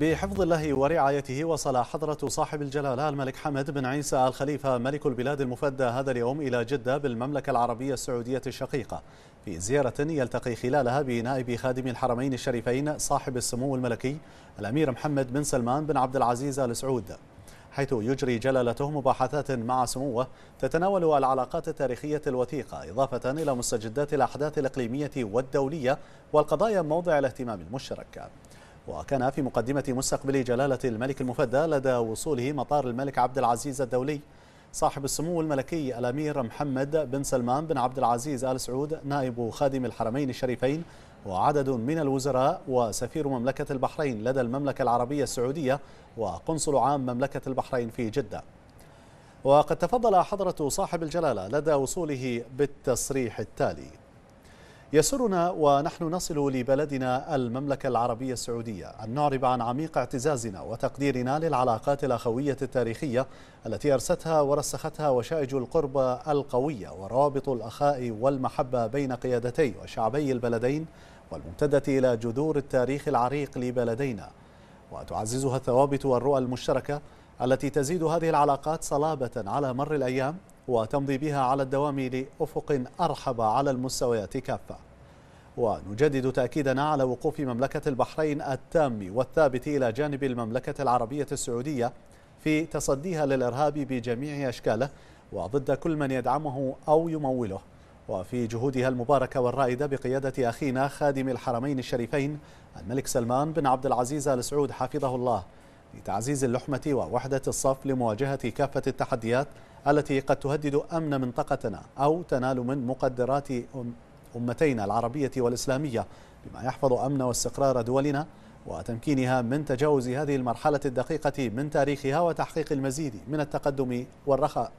بحفظ الله ورعايته وصل حضرة صاحب الجلالة الملك حمد بن عيسى الخليفة ملك البلاد المفدى هذا اليوم إلى جدة بالمملكة العربية السعودية الشقيقة في زيارة يلتقي خلالها بنائب خادم الحرمين الشريفين صاحب السمو الملكي الأمير محمد بن سلمان بن عبد العزيز آل سعود حيث يجري جلالته مباحثات مع سموه تتناول العلاقات التاريخية الوثيقة إضافة إلى مستجدات الأحداث الإقليمية والدولية والقضايا موضع الاهتمام المشترك وكان في مقدمة مستقبل جلالة الملك المفدى لدى وصوله مطار الملك عبد العزيز الدولي صاحب السمو الملكي الأمير محمد بن سلمان بن عبد العزيز آل سعود نائب خادم الحرمين الشريفين وعدد من الوزراء وسفير مملكة البحرين لدى المملكة العربية السعودية وقنصل عام مملكة البحرين في جدة وقد تفضل حضرة صاحب الجلالة لدى وصوله بالتصريح التالي يسرنا ونحن نصل لبلدنا المملكة العربية السعودية أن نعرب عن عميق اعتزازنا وتقديرنا للعلاقات الأخوية التاريخية التي أرستها ورسختها وشائج القربة القوية وروابط الأخاء والمحبة بين قيادتي وشعبي البلدين والممتدة إلى جذور التاريخ العريق لبلدينا وتعززها الثوابت والرؤى المشتركة التي تزيد هذه العلاقات صلابة على مر الأيام وتمضي بها على الدوام لأفق أرحب على المستويات كافة ونجدد تأكيدنا على وقوف مملكة البحرين التام والثابت إلى جانب المملكة العربية السعودية في تصديها للإرهاب بجميع أشكاله وضد كل من يدعمه أو يموله وفي جهودها المباركة والرائدة بقيادة أخينا خادم الحرمين الشريفين الملك سلمان بن عبد العزيز آل سعود حفظه الله لتعزيز اللحمة ووحدة الصف لمواجهة كافة التحديات التي قد تهدد أمن منطقتنا أو تنال من مقدرات أمتينا العربية والإسلامية بما يحفظ أمن واستقرار دولنا وتمكينها من تجاوز هذه المرحلة الدقيقة من تاريخها وتحقيق المزيد من التقدم والرخاء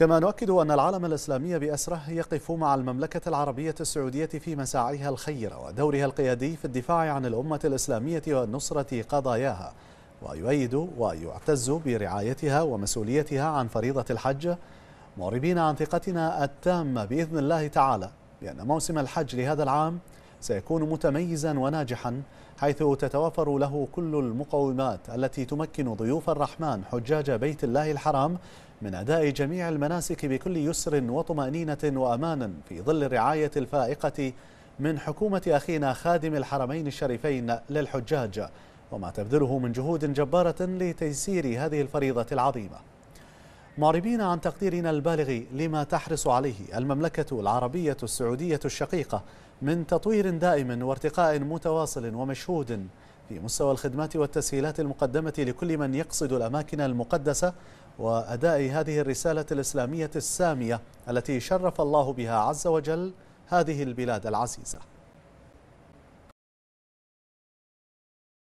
كما نؤكد أن العالم الإسلامي بأسره يقف مع المملكة العربية السعودية في مساعيها الخيرة ودورها القيادي في الدفاع عن الأمة الإسلامية ونصرة قضاياها ويؤيد ويعتز برعايتها ومسؤوليتها عن فريضة الحج معربين عن ثقتنا التامة بإذن الله تعالى بأن موسم الحج لهذا العام سيكون متميزا وناجحا حيث تتوافر له كل المقومات التي تمكن ضيوف الرحمن حجاج بيت الله الحرام من أداء جميع المناسك بكل يسر وطمأنينة وأمان في ظل الرعاية الفائقة من حكومة أخينا خادم الحرمين الشريفين للحجاج وما تبذله من جهود جبارة لتيسير هذه الفريضة العظيمة معربين عن تقديرنا البالغ لما تحرص عليه المملكة العربية السعودية الشقيقة من تطوير دائم وارتقاء متواصل ومشهود في مستوى الخدمات والتسهيلات المقدمة لكل من يقصد الأماكن المقدسة وأداء هذه الرسالة الإسلامية السامية التي شرف الله بها عز وجل هذه البلاد العزيزة